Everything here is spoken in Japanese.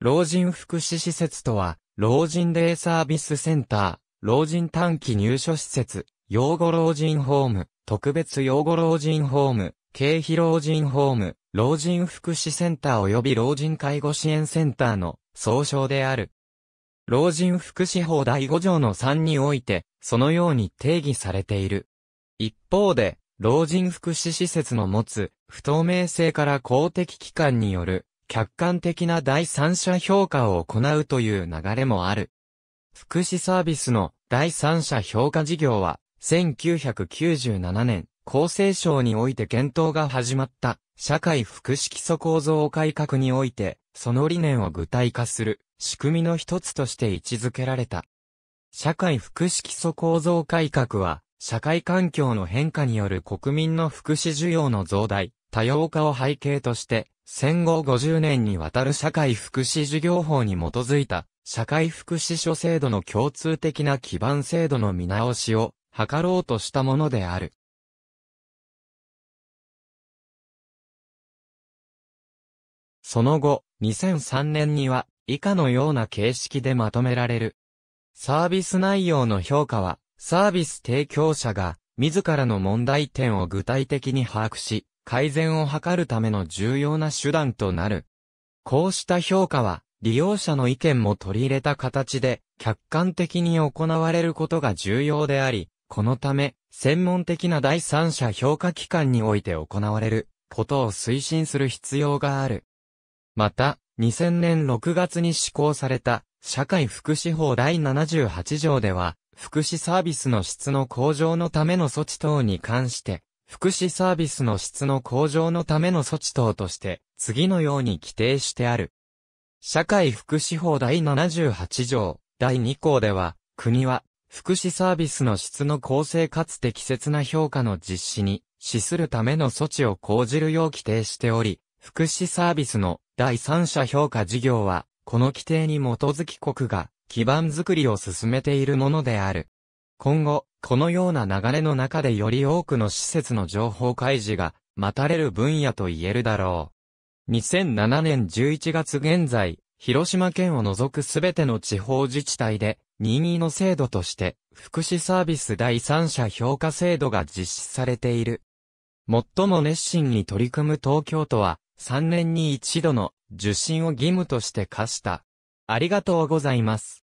老人福祉施設とは、老人デイサービスセンター、老人短期入所施設、養護老人ホーム、特別養護老人ホーム、経費老人ホーム、老人福祉センター及び老人介護支援センターの総称である。老人福祉法第5条の3において、そのように定義されている。一方で、老人福祉施設の持つ不透明性から公的機関による客観的な第三者評価を行うという流れもある。福祉サービスの第三者評価事業は、1997年、厚生省において検討が始まった社会福祉基礎構造改革において、その理念を具体化する仕組みの一つとして位置づけられた。社会福祉基礎構造改革は、社会環境の変化による国民の福祉需要の増大、多様化を背景として、戦後50年にわたる社会福祉事業法に基づいた社会福祉諸制度の共通的な基盤制度の見直しを図ろうとしたものである。その後、2003年には以下のような形式でまとめられる。サービス内容の評価は、サービス提供者が自らの問題点を具体的に把握し、改善を図るための重要な手段となる。こうした評価は、利用者の意見も取り入れた形で、客観的に行われることが重要であり、このため、専門的な第三者評価機関において行われることを推進する必要がある。また、2000年6月に施行された社会福祉法第78条では、福祉サービスの質の向上のための措置等に関して、福祉サービスの質の向上のための措置等として、次のように規定してある。社会福祉法第78条、第2項では、国は、福祉サービスの質の公正かつ適切な評価の実施に、資するための措置を講じるよう規定しており、福祉サービスの第三者評価事業は、この規定に基づき国が基盤づくりを進めているものである。今後、このような流れの中でより多くの施設の情報開示が待たれる分野と言えるだろう。2007年11月現在、広島県を除くすべての地方自治体で、任意の制度として、福祉サービス第三者評価制度が実施されている。最も熱心に取り組む東京都は、3年に一度の受診を義務として課した。ありがとうございます。